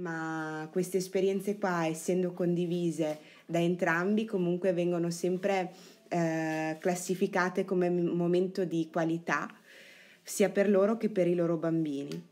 ma queste esperienze qua, essendo condivise da entrambi, comunque vengono sempre eh, classificate come momento di qualità sia per loro che per i loro bambini.